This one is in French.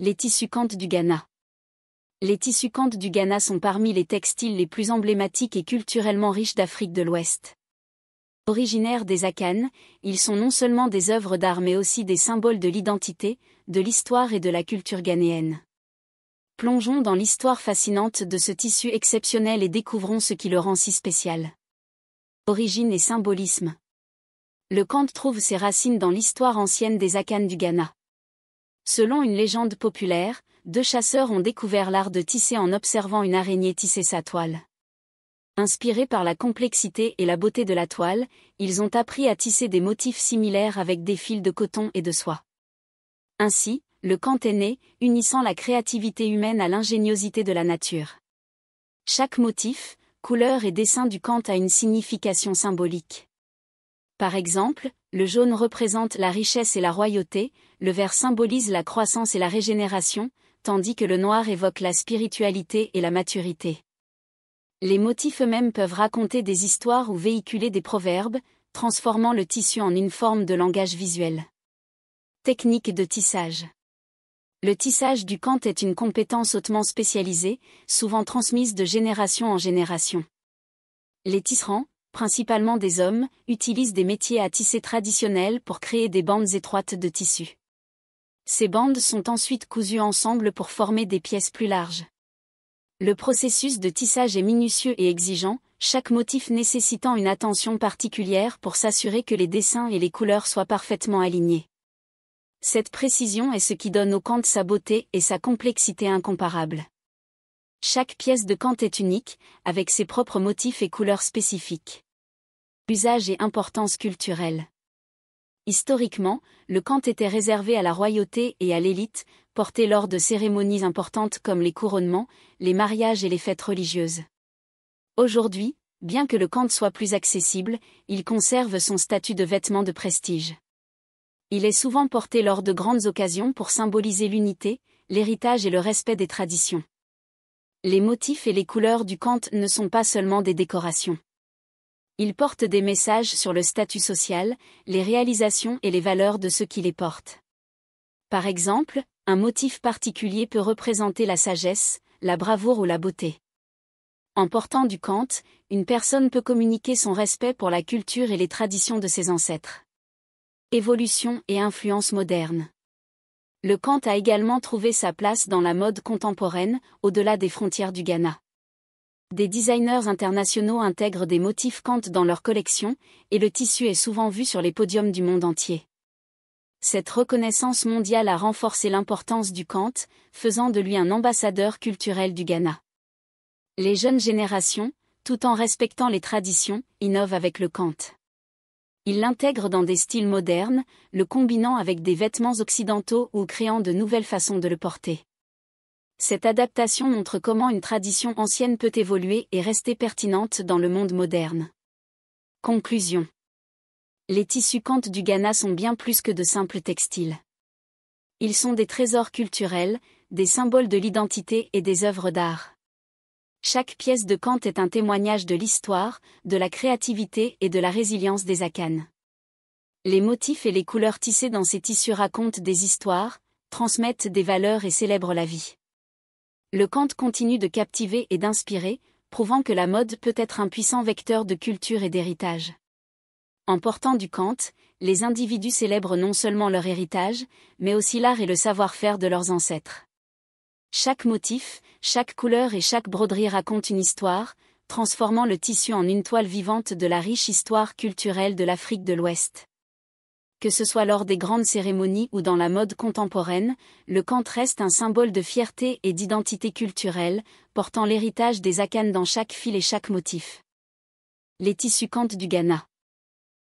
Les tissus Kant du Ghana. Les tissus Kant du Ghana sont parmi les textiles les plus emblématiques et culturellement riches d'Afrique de l'Ouest. Originaires des Akanes, ils sont non seulement des œuvres d'art mais aussi des symboles de l'identité, de l'histoire et de la culture ghanéenne. Plongeons dans l'histoire fascinante de ce tissu exceptionnel et découvrons ce qui le rend si spécial. Origine et symbolisme. Le Kant trouve ses racines dans l'histoire ancienne des Akanes du Ghana. Selon une légende populaire, deux chasseurs ont découvert l'art de tisser en observant une araignée tisser sa toile. Inspirés par la complexité et la beauté de la toile, ils ont appris à tisser des motifs similaires avec des fils de coton et de soie. Ainsi, le Kant est né, unissant la créativité humaine à l'ingéniosité de la nature. Chaque motif, couleur et dessin du Kant a une signification symbolique. Par exemple, le jaune représente la richesse et la royauté, le vert symbolise la croissance et la régénération, tandis que le noir évoque la spiritualité et la maturité. Les motifs eux-mêmes peuvent raconter des histoires ou véhiculer des proverbes, transformant le tissu en une forme de langage visuel. Technique de tissage. Le tissage du Kant est une compétence hautement spécialisée, souvent transmise de génération en génération. Les tisserands, principalement des hommes, utilisent des métiers à tisser traditionnels pour créer des bandes étroites de tissu. Ces bandes sont ensuite cousues ensemble pour former des pièces plus larges. Le processus de tissage est minutieux et exigeant, chaque motif nécessitant une attention particulière pour s'assurer que les dessins et les couleurs soient parfaitement alignés. Cette précision est ce qui donne au Kant sa beauté et sa complexité incomparables. Chaque pièce de Kant est unique, avec ses propres motifs et couleurs spécifiques. Usage et importance culturelle. Historiquement, le Kant était réservé à la royauté et à l'élite, porté lors de cérémonies importantes comme les couronnements, les mariages et les fêtes religieuses. Aujourd'hui, bien que le Kant soit plus accessible, il conserve son statut de vêtement de prestige. Il est souvent porté lors de grandes occasions pour symboliser l'unité, l'héritage et le respect des traditions les motifs et les couleurs du Kant ne sont pas seulement des décorations. Ils portent des messages sur le statut social, les réalisations et les valeurs de ceux qui les portent. Par exemple, un motif particulier peut représenter la sagesse, la bravoure ou la beauté. En portant du Kant, une personne peut communiquer son respect pour la culture et les traditions de ses ancêtres. Évolution et influence moderne. Le Kant a également trouvé sa place dans la mode contemporaine, au-delà des frontières du Ghana. Des designers internationaux intègrent des motifs Kant dans leur collection, et le tissu est souvent vu sur les podiums du monde entier. Cette reconnaissance mondiale a renforcé l'importance du Kant, faisant de lui un ambassadeur culturel du Ghana. Les jeunes générations, tout en respectant les traditions, innovent avec le Kant. Il l'intègre dans des styles modernes, le combinant avec des vêtements occidentaux ou créant de nouvelles façons de le porter. Cette adaptation montre comment une tradition ancienne peut évoluer et rester pertinente dans le monde moderne. Conclusion. Les tissus Kant du Ghana sont bien plus que de simples textiles. Ils sont des trésors culturels, des symboles de l'identité et des œuvres d'art. Chaque pièce de Kant est un témoignage de l'histoire, de la créativité et de la résilience des Akanes. Les motifs et les couleurs tissés dans ces tissus racontent des histoires, transmettent des valeurs et célèbrent la vie. Le Kant continue de captiver et d'inspirer, prouvant que la mode peut être un puissant vecteur de culture et d'héritage. En portant du Kant, les individus célèbrent non seulement leur héritage, mais aussi l'art et le savoir-faire de leurs ancêtres. Chaque motif, chaque couleur et chaque broderie raconte une histoire, transformant le tissu en une toile vivante de la riche histoire culturelle de l'Afrique de l'Ouest. Que ce soit lors des grandes cérémonies ou dans la mode contemporaine, le Kant reste un symbole de fierté et d'identité culturelle, portant l'héritage des Akanes dans chaque fil et chaque motif. Les tissus cantes du Ghana.